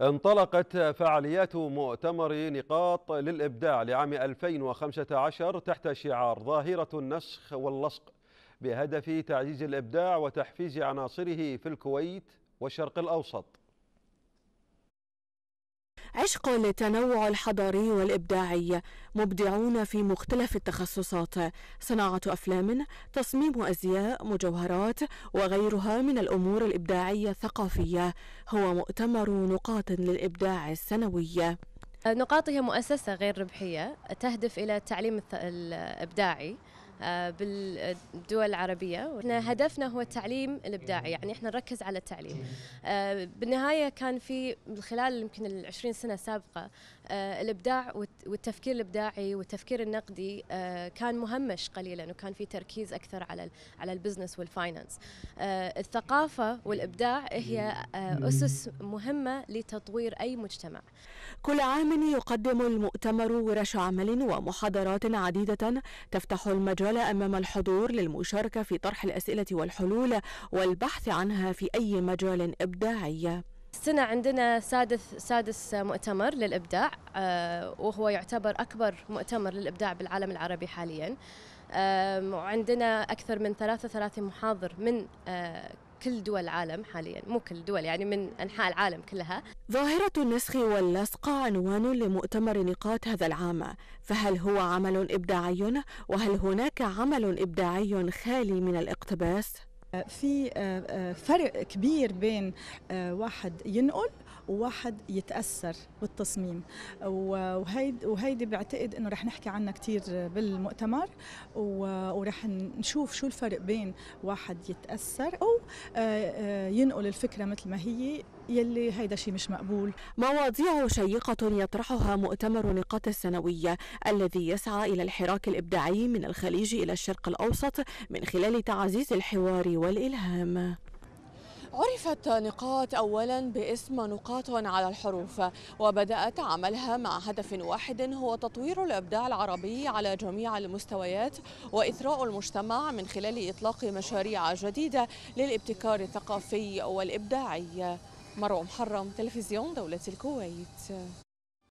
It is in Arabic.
انطلقت فعاليات مؤتمر نقاط للإبداع لعام 2015 تحت شعار ظاهرة النسخ واللصق بهدف تعزيز الإبداع وتحفيز عناصره في الكويت والشرق الأوسط عشق للتنوع الحضاري والإبداعي مبدعون في مختلف التخصصات صناعة أفلام تصميم أزياء مجوهرات وغيرها من الأمور الإبداعية الثقافية هو مؤتمر نقاط للإبداع السنوي نقاط هي مؤسسة غير ربحية تهدف إلى التعليم الإبداعي آه، بالدول العربية احنا هدفنا هو التعليم الإبداعي يعني احنا نركز على التعليم آه، بالنهاية كان في خلال يمكن العشرين سنة السابقة آه، الإبداع والتفكير الإبداعي والتفكير النقدي كان مهمش قليلا وكان في تركيز أكثر على على البزنس والفاينانس الثقافة والإبداع هي أسس مهمة لتطوير أي مجتمع كل عام يقدم المؤتمر ورش عمل ومحاضرات عديدة تفتح المجال الرجال أمام الحضور للمشاركة في طرح الأسئلة والحلول والبحث عنها في أي مجال إبداعي السنة عندنا سادس سادس مؤتمر للإبداع آه، وهو يعتبر أكبر مؤتمر للإبداع بالعالم العربي حاليا وعندنا أكثر من 33 محاضر من آه، كل دول العالم حاليا مو كل الدول يعني من أنحاء العالم كلها ظاهرة النسخ واللصق عنوان لمؤتمر نقاط هذا العام فهل هو عمل إبداعي وهل هناك عمل إبداعي خالي من الاقتباس؟ في آه، آه، فرق كبير بين آه، واحد ينقل وواحد يتاثر بالتصميم وهيدي وهيدي بعتقد انه رح نحكي عنها كثير بالمؤتمر ورح نشوف شو الفرق بين واحد يتاثر او ينقل الفكره مثل ما هي يلي هيدا شيء مش مقبول مواضيع شيقة يطرحها مؤتمر نقاط السنوية الذي يسعى إلى الحراك الإبداعي من الخليج إلى الشرق الأوسط من خلال تعزيز الحوار والإلهام عرفت نقاط أولا باسم نقاط على الحروف وبدأت عملها مع هدف واحد هو تطوير الإبداع العربي على جميع المستويات وإثراء المجتمع من خلال إطلاق مشاريع جديدة للابتكار الثقافي والإبداعي مروه محرم تلفزيون دولة الكويت